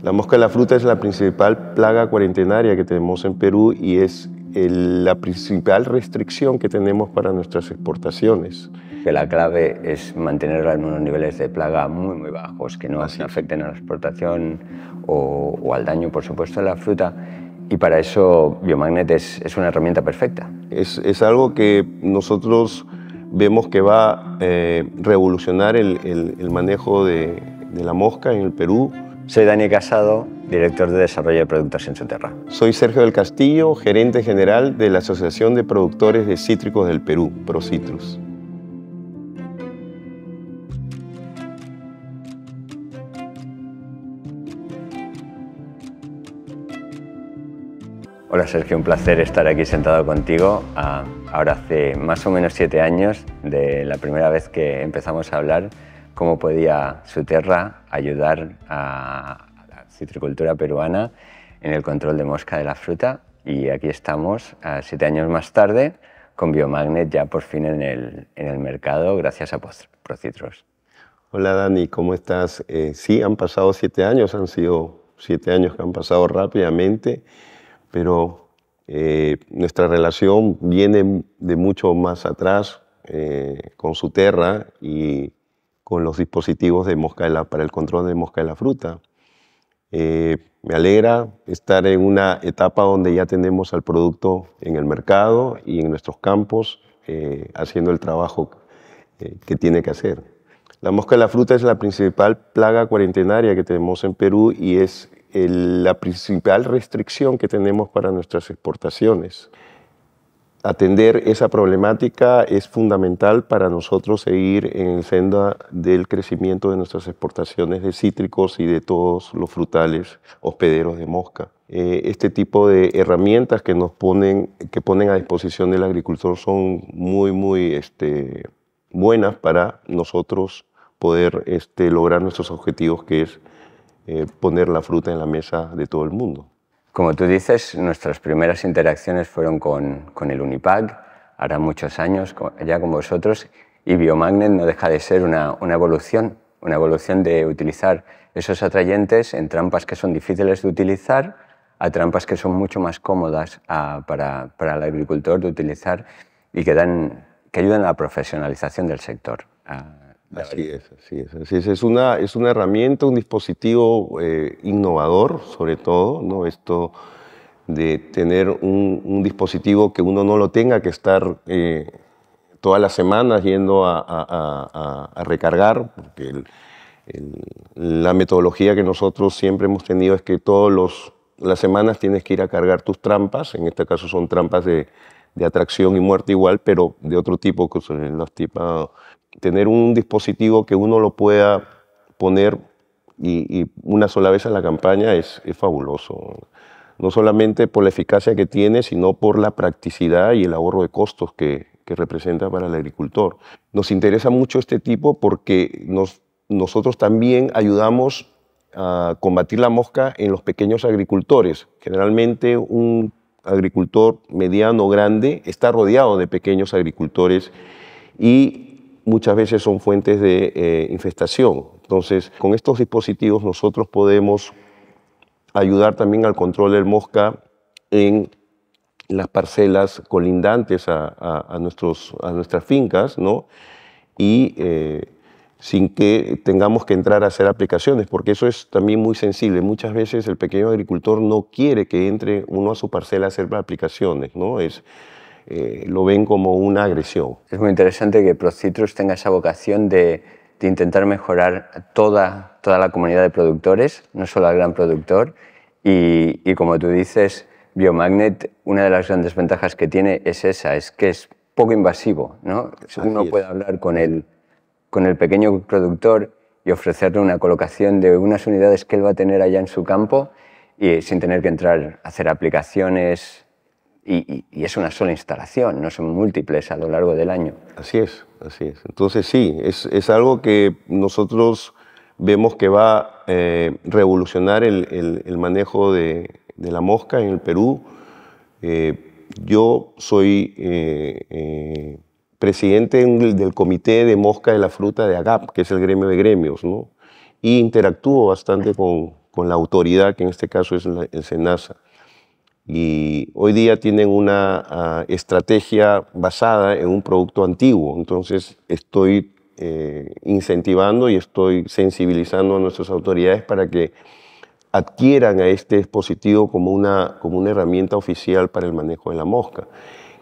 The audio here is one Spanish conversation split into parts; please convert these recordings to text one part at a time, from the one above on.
La mosca de la fruta es la principal plaga cuarentenaria que tenemos en Perú y es la principal restricción que tenemos para nuestras exportaciones. Que la clave es mantener en unos niveles de plaga muy, muy bajos, que no afecten a la exportación o, al daño, por supuesto, de la fruta y para eso Biomagnet es, una herramienta perfecta. Es, algo que nosotros vemos que va a eh, revolucionar el, manejo de, la mosca en el Perú. Soy Daniel Casado, director de desarrollo de productos en Soterra. Soy Sergio del Castillo, gerente general de la Asociación de Productores de Cítricos del Perú, Procitrus. Hola Sergio, un placer estar aquí sentado contigo. Ah, ahora hace más o menos siete años de la primera vez que empezamos a hablar cómo podía su tierra ayudar a, la citricultura peruana en el control de mosca de la fruta. Y aquí estamos, siete años más tarde, con Biomagnet ya por fin en el, en el mercado, gracias a Procitros. Hola Dani, ¿cómo estás? Eh, sí, han pasado siete años, han sido siete años que han pasado rápidamente, pero eh, nuestra relación viene de mucho más atrás eh, con su y con los dispositivos de mosca para el control de mosca de la fruta. Eh, me alegra estar en una etapa donde ya tenemos al producto en el mercado y en nuestros campos eh, haciendo el trabajo eh, que tiene que hacer. La mosca de la fruta es la principal plaga cuarentenaria que tenemos en Perú y es la principal restricción que tenemos para nuestras exportaciones atender esa problemática es fundamental para nosotros seguir en el senda del crecimiento de nuestras exportaciones de cítricos y de todos los frutales hospederos de mosca. Eh, este tipo de herramientas que nos ponen, que ponen a disposición del agricultor son muy, muy este, buenas para nosotros poder este, lograr nuestros objetivos, que es eh, poner la fruta en la mesa de todo el mundo. Como tú dices, nuestras primeras interacciones fueron con, el Unipac, ahora muchos años ya con vosotros, y Biomagnet no deja de ser una, evolución, una evolución de utilizar esos atrayentes en trampas que son difíciles de utilizar, a trampas que son mucho más cómodas para, el agricultor de utilizar y que, dan, que ayudan a la profesionalización del sector. Así es, así es, es. una, es una herramienta, un dispositivo eh, innovador, sobre todo, ¿no? Esto de tener un, dispositivo que uno no lo tenga que estar eh, todas las semanas yendo a, recargar, porque la metodología que nosotros siempre hemos tenido es que todas las semanas tienes que ir a cargar tus trampas, en este caso son trampas de, de atracción y muerte igual, pero de otro tipo, que son los tipos tener un dispositivo que uno lo pueda poner y, una sola vez en la campaña es, fabuloso. No solamente por la eficacia que tiene, sino por la practicidad y el ahorro de costos que, representa para el agricultor. Nos interesa mucho este tipo porque nosotros también ayudamos a combatir la mosca en los pequeños agricultores. Generalmente un agricultor mediano o grande está rodeado de pequeños agricultores y muchas veces son fuentes de eh, infestación. Entonces, con estos dispositivos nosotros podemos ayudar también al control del mosca en las parcelas colindantes a, nuestros, a nuestras fincas, ¿no? Y eh, sin que tengamos que entrar a hacer aplicaciones, porque eso es también muy sensible. Muchas veces el pequeño agricultor no quiere que entre uno a su parcela a hacer aplicaciones, ¿no? Es, eh, lo ven como una agresión. Es muy interesante que Procitrus tenga esa vocación de, intentar mejorar toda, toda la comunidad de productores, no solo al gran productor. Y, como tú dices, Biomagnet, una de las grandes ventajas que tiene es esa, es que es poco invasivo. ¿no? Uno puede hablar con el, con el pequeño productor y ofrecerle una colocación de unas unidades que él va a tener allá en su campo y sin tener que entrar a hacer aplicaciones, y, es una sola instalación, no son múltiples a lo largo del año. Así es, así es. Entonces sí, es, algo que nosotros vemos que va a eh, revolucionar el, manejo de, la mosca en el Perú. Eh, yo soy eh, presidente del Comité de Mosca de la Fruta de AGAP, que es el gremio de gremios, ¿no? y interactúo bastante con, la autoridad, que en este caso es el SENASA y hoy día tienen una ah, estrategia basada en un producto antiguo. Entonces estoy eh, incentivando y estoy sensibilizando a nuestras autoridades para que adquieran a este dispositivo como una, como una herramienta oficial para el manejo de la mosca.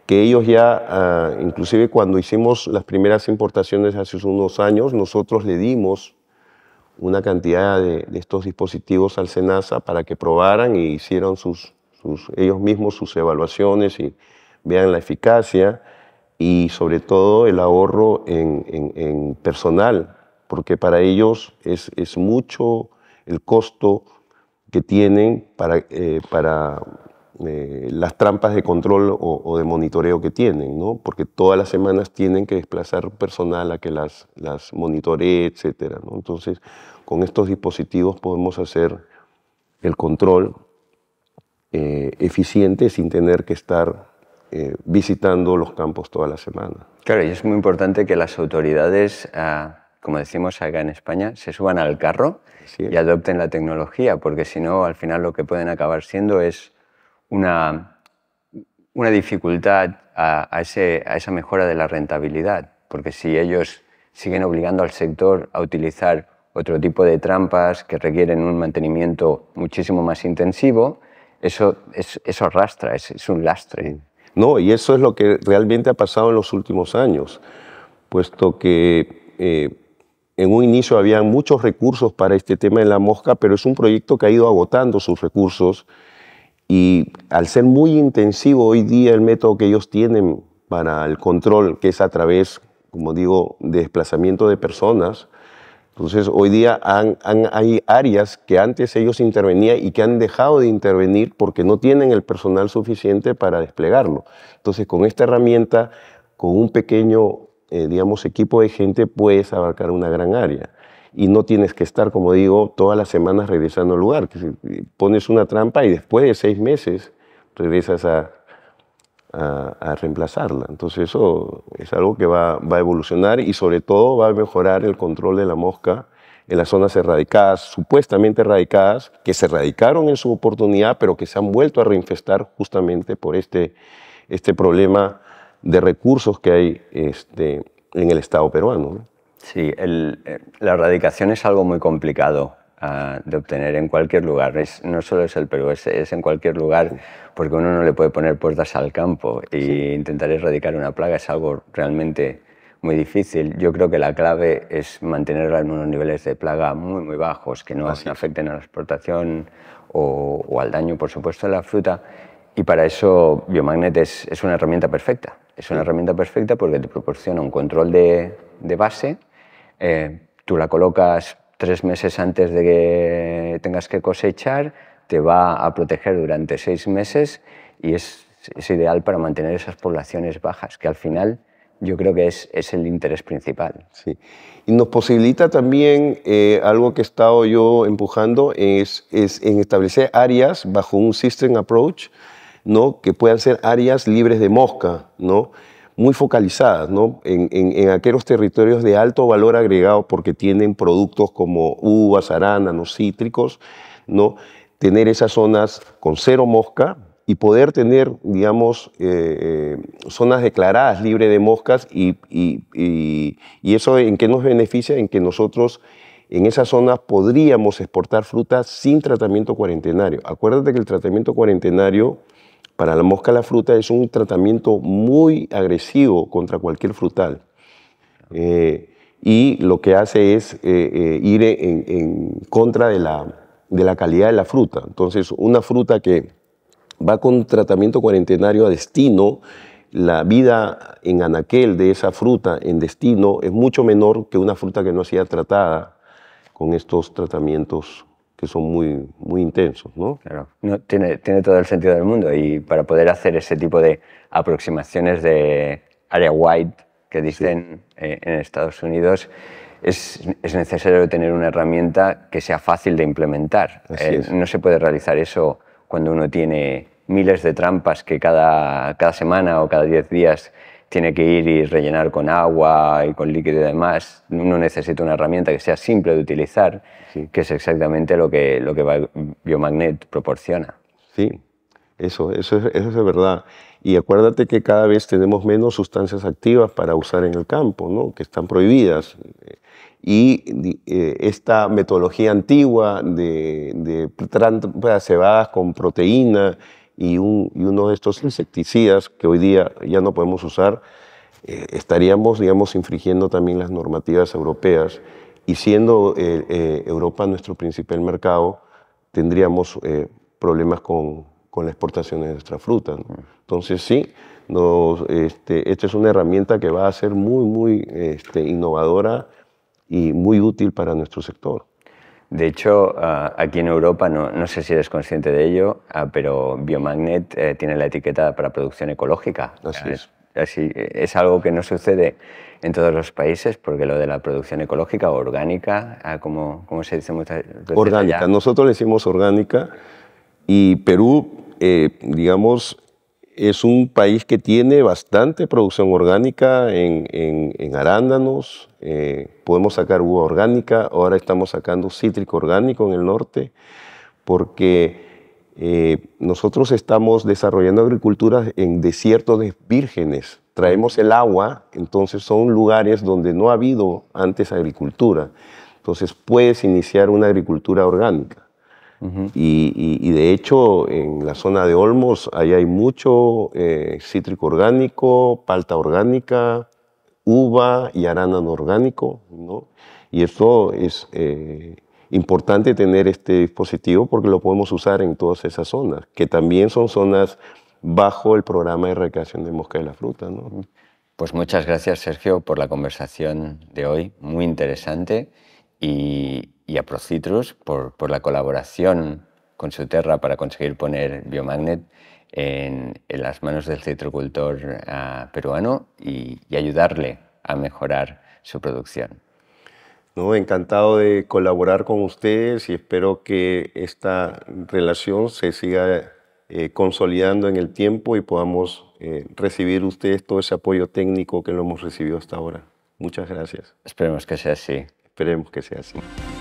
Que ellos ya, ah, inclusive cuando hicimos las primeras importaciones hace unos años, nosotros le dimos una cantidad de, estos dispositivos al SENASA para que probaran y e hicieron sus, sus, ellos mismos sus evaluaciones y vean la eficacia y sobre todo el ahorro en, personal, porque para ellos es, es, mucho el costo que tienen para, eh, para eh, las trampas de control o, de monitoreo que tienen, ¿no? porque todas las semanas tienen que desplazar personal a que las, las monitoree, etc. ¿no? Entonces, con estos dispositivos podemos hacer el control eh, eficiente sin tener que estar eh, visitando los campos toda la semana. Claro, y es muy importante que las autoridades, ah, como decimos acá en España, se suban al carro y adopten la tecnología, porque si no, al final lo que pueden acabar siendo es una, una dificultad a esa mejora de la rentabilidad, porque si ellos siguen obligando al sector a utilizar otro tipo de trampas que requieren un mantenimiento muchísimo más intensivo, eso, es, eso arrastra, es, es un lastre. No, y eso es lo que realmente ha pasado en los últimos años, puesto que eh, en un inicio había muchos recursos para este tema de la mosca, pero es un proyecto que ha ido agotando sus recursos y al ser muy intensivo hoy día el método que ellos tienen para el control, que es a través, como digo, de desplazamiento de personas, entonces, hoy día hay áreas que antes ellos intervenían y que han dejado de intervenir porque no tienen el personal suficiente para desplegarlo. Entonces, con esta herramienta, con un pequeño, eh, digamos, equipo de gente, puedes abarcar una gran área y no tienes que estar, como digo, todas las semanas regresando al lugar. Eh, pones una trampa y después de seis meses regresas a, a, reemplazarla. Entonces eso es algo que va, va, a evolucionar y sobre todo va a mejorar el control de la mosca en las zonas erradicadas, supuestamente erradicadas, que se erradicaron en su oportunidad, pero que se han vuelto a reinfestar justamente por este, este problema de recursos que hay este, en el Estado peruano. Sí, eh, la erradicación es algo muy complicado de obtener en cualquier lugar. no solo es el Perú, es, en cualquier lugar porque uno no le puede poner puertas al campo e intentar erradicar una plaga es algo realmente muy difícil. Yo creo que la clave es mantenerla en unos niveles de plaga muy, muy bajos, que no afecten a la exportación o, al daño, por supuesto, de la fruta. Y para eso Biomagnet es, es una herramienta perfecta. Es una herramienta perfecta porque te proporciona un control de, de base, eh, tú la colocas tres meses antes de que tengas que cosechar, te va a proteger durante seis meses y es, ideal para mantener esas poblaciones bajas, que al final yo creo que es, es el interés principal. Sí. Y nos posibilita también eh, algo que he estado yo empujando, es, establecer áreas bajo un system approach, ¿no? que puedan ser áreas libres de mosca, ¿no? muy focalizadas ¿no? en, en, aquellos territorios de alto valor agregado porque tienen productos como uvas, arándanos, cítricos, ¿no? tener esas zonas con cero mosca y poder tener, digamos, eh, eh, zonas declaradas libres de moscas y, y, y eso en qué nos beneficia, en que nosotros en esas zonas podríamos exportar frutas sin tratamiento cuarentenario. Acuérdate que el tratamiento cuarentenario para la mosca la fruta es un tratamiento muy agresivo contra cualquier frutal. Eh, y lo que hace es eh, eh, ir en, contra de la, calidad de la fruta. Entonces, una fruta que va con tratamiento cuarentenario a destino, la vida en anaquel de esa fruta en destino es mucho menor que una fruta que no ha sido tratada con estos tratamientos que son muy, muy intensos. ¿no? tiene, tiene todo el sentido del mundo y para poder hacer ese tipo de aproximaciones de área wide que dicen eh, en Estados Unidos, es, es, necesario tener una herramienta que sea fácil de implementar. Eh, no se puede realizar eso cuando uno tiene miles de trampas que cada, cada semana o cada 10 días tiene que ir y rellenar con agua y con líquido y demás. Uno necesita una herramienta que sea simple de utilizar, que es exactamente lo que, lo que Biomagnet proporciona. Sí, eso, eso, es, verdad. Y acuérdate que cada vez tenemos menos sustancias activas para usar en el campo, ¿no? que están prohibidas. Y esta metodología antigua de, de cebadas con proteína y, uno de estos insecticidas que hoy día ya no podemos usar, eh, estaríamos, digamos, infringiendo también las normativas europeas y siendo eh, eh, Europa nuestro principal mercado, tendríamos problemas con, con la exportación de nuestra fruta. Entonces sí, nos, este, esta es una herramienta que va a ser muy, muy este, innovadora y muy útil para nuestro sector. De hecho, ah, aquí en Europa, no, no sé si eres consciente de ello, ah, pero Biomagnet eh, tiene la etiqueta para producción ecológica. Así ah, es. es algo que no sucede en todos los países, porque lo de la producción ecológica o orgánica, como, se dice muchas veces. Orgánica, nosotros le decimos orgánica y Perú, eh, digamos, es un país que tiene bastante producción orgánica en, arándanos, eh, podemos sacar uva orgánica, ahora estamos sacando cítrico orgánico en el norte, porque eh, nosotros estamos desarrollando agricultura en desiertos de vírgenes, traemos el agua, entonces son lugares donde no ha habido antes agricultura, entonces puedes iniciar una agricultura orgánica y, de hecho, en la zona de Olmos, ahí hay mucho eh, cítrico orgánico, palta orgánica, uva y arándano orgánico. ¿no? Y esto es eh, importante tener este dispositivo porque lo podemos usar en todas esas zonas, que también son zonas bajo el programa de recreación de mosca de la fruta. ¿no? Pues muchas gracias, Sergio, por la conversación de hoy, muy interesante y, a Procitrus por, la colaboración con Soterra para conseguir poner Biomagnet en, las manos del citrocultor ah, peruano y, ayudarle a mejorar su producción. No, encantado de colaborar con ustedes y espero que esta relación se siga eh, consolidando en el tiempo y podamos eh, recibir ustedes todo ese apoyo técnico que lo hemos recibido hasta ahora. Muchas gracias. Esperemos que sea así. Esperemos que sea así.